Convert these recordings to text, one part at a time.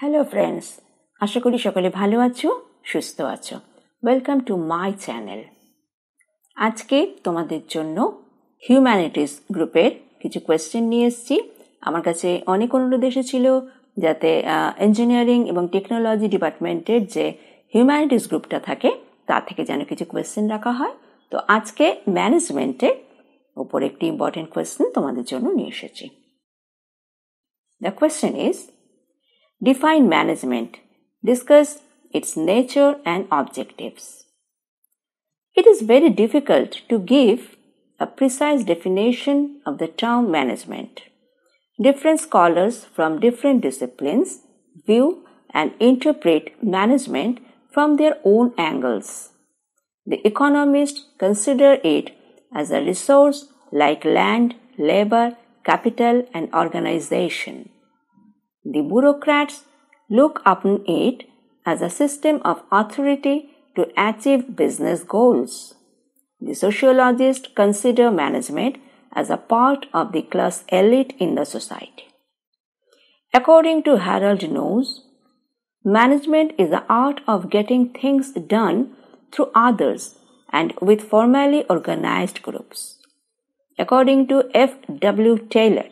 Hello friends আশা করি সকলে ভালো আছো সুস্থ আছো ওয়েলকাম টু মাই চ্যানেল আজকে তোমাদের জন্য হিউম্যানিটিস গ্রুপের কিছু কোয়েশ্চেন নিয়ে এসেছি আমার কাছে অনেক অনুরোধ এসেছিল যাতে ইঞ্জিনিয়ারিং এবং টেকনোলজি ডিপার্টমেন্টের যে হিউম্যানিটিস গ্রুপটা থাকে তা থেকে যেন কিছু কোয়েশ্চেন রাখা হয় তো আজকে ম্যানেজমেন্টে উপর একটি ইম্পর্টেন্ট কোয়েশ্চেন তোমাদের জন্য নিয়ে এসেছি the question is Define management. Discuss its nature and objectives. It is very difficult to give a precise definition of the term management. Different scholars from different disciplines view and interpret management from their own angles. The economists consider it as a resource like land, labor, capital, and organization. The bureaucrats look upon it as a system of authority to achieve business goals. The sociologists consider management as a part of the class elite in the society. According to Harold Knowles, management is the art of getting things done through others and with formally organized groups. According to F. W. Taylor,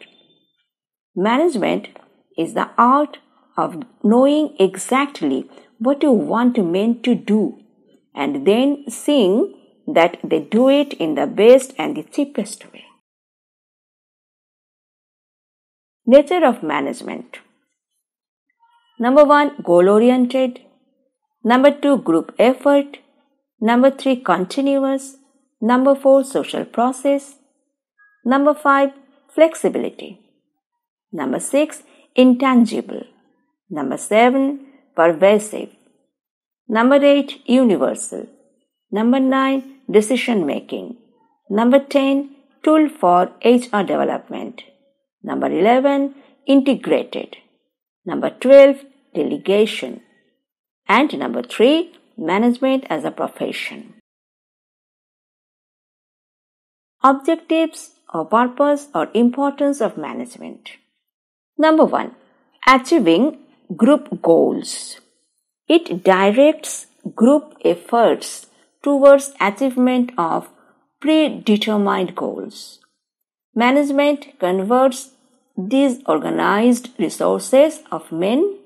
management is the art of knowing exactly what you want men to do and then seeing that they do it in the best and the cheapest way. Nature of management. Number one, goal oriented. Number two, group effort. Number three, continuous. Number four, social process. Number five, flexibility. Number six, intangible. Number seven, pervasive. Number eight, universal. Number nine, decision making. Number ten, tool for HR development. Number eleven, integrated. Number twelve, delegation. And number three, management as a profession. Objectives or purpose or importance of management. Number one, achieving group goals. It directs group efforts towards achievement of predetermined goals. Management converts these organized resources of men,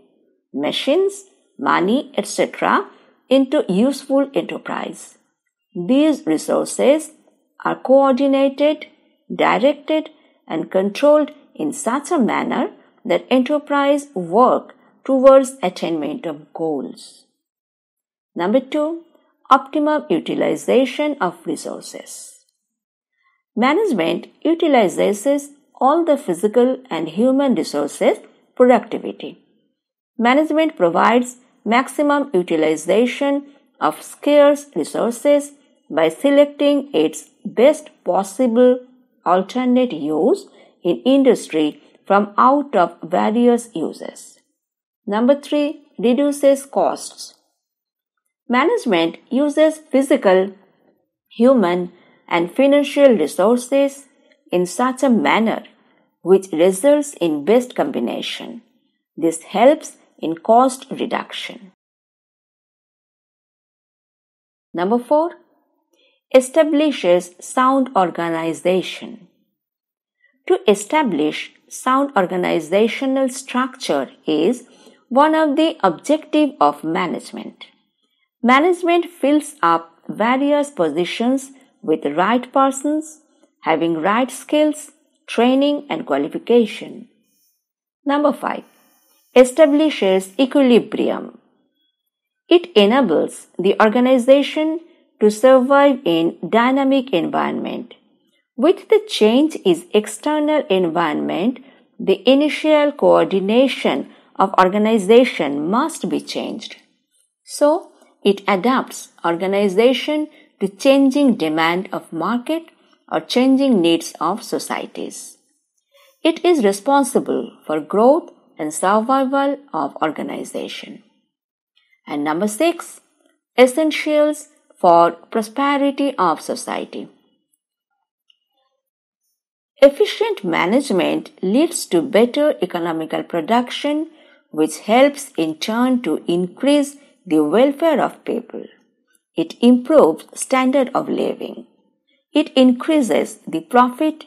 machines, money, etc. into useful enterprise. These resources are coordinated, directed, and controlled in such a manner that enterprise work towards attainment of goals. Number two, optimum utilization of resources. Management utilizes all the physical and human resources productivity. Management provides maximum utilization of scarce resources by selecting its best possible alternate use in industry from out of various uses. Number three, reduces costs. Management uses physical, human, and financial resources in such a manner which results in best combination. This helps in cost reduction. Number four, establishes sound organization. To establish sound organizational structure is one of the objective of management. Management fills up various positions with right persons having right skills, training and qualification. Number 5. Establishes equilibrium. It enables the organization to survive in dynamic environment with the change is external environment, the initial coordination of organization must be changed. So, it adapts organization to changing demand of market or changing needs of societies. It is responsible for growth and survival of organization. And number six, essentials for prosperity of society. Efficient management leads to better economical production, which helps in turn to increase the welfare of people. It improves standard of living. It increases the profit,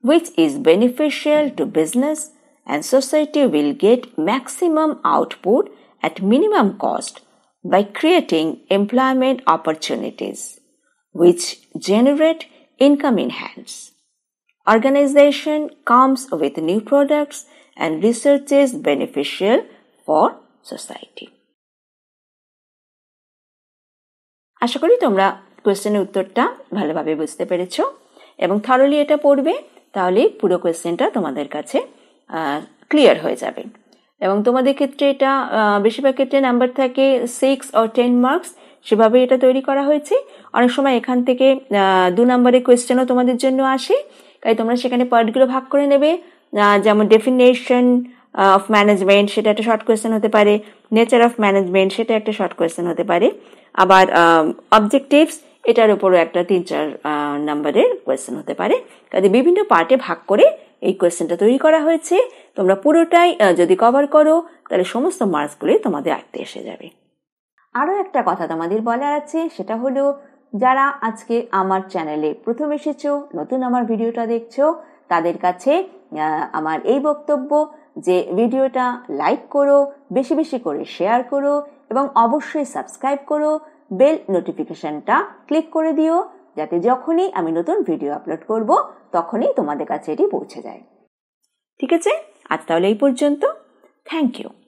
which is beneficial to business and society will get maximum output at minimum cost by creating employment opportunities, which generate income in hands. organization comes with new products and research is beneficial for society. আশা করি তোমরা কোয়েশ্চেনের উত্তরটা ভালোভাবে বুঝতে পেরেছ এবং থারলি এটা পড়বে তাহলে পুরো কোয়েশ্চেনটা তোমাদের কাছে ক্লিয়ার হয়ে যাবে এবং তোমাদের ক্ষেত্রে এটা বেশিরভাগ ক্ষেত্রে নাম্বার থাকে সিক্স ও টেন মার্কস সেভাবে এটা তৈরি করা হয়েছে অনেক সময় এখান থেকে দু নম্বরের কোয়েশ্চেনও তোমাদের জন্য আসে তাই তোমরা সেখানে পার্টগুলো ভাগ করে নেবে যেমন ডেফিনেশন অফ ম্যানেজমেন্ট সেটা একটা শর্ট কোয়েশ্চেন হতে পারে নেচার অফ ম্যানেজমেন্ট সেটা একটা শর্ট কোয়েশ্চেন হতে পারে আবার অবজেক্টিভস এটার উপরও একটা তিন চার নাম্বারের কোয়েশ্চেন হতে পারে কাজে বিভিন্ন পার্টে ভাগ করে এই কোয়েশ্চেনটা তৈরি করা হয়েছে তোমরা পুরোটাই যদি কভার করো তাহলে সমস্ত মার্কসগুলোই তোমাদের আঁকতে এসে যাবে আরও একটা কথা তোমাদের বলার আছে সেটা হলো যারা আজকে আমার চ্যানেলে প্রথম এসেছো নতুন আমার ভিডিওটা দেখছো তাদের কাছে আমার এই বক্তব্য যে ভিডিওটা লাইক করো বেশি বেশি করে শেয়ার করো এবং অবশ্যই সাবস্ক্রাইব করো বেল নোটিফিকেশনটা ক্লিক করে দিও যাতে যখনই আমি নতুন ভিডিও আপলোড করব তখনই তোমাদের কাছে এটি পৌঁছে যায় ঠিক আছে আজ তাহলে এই পর্যন্ত থ্যাংক ইউ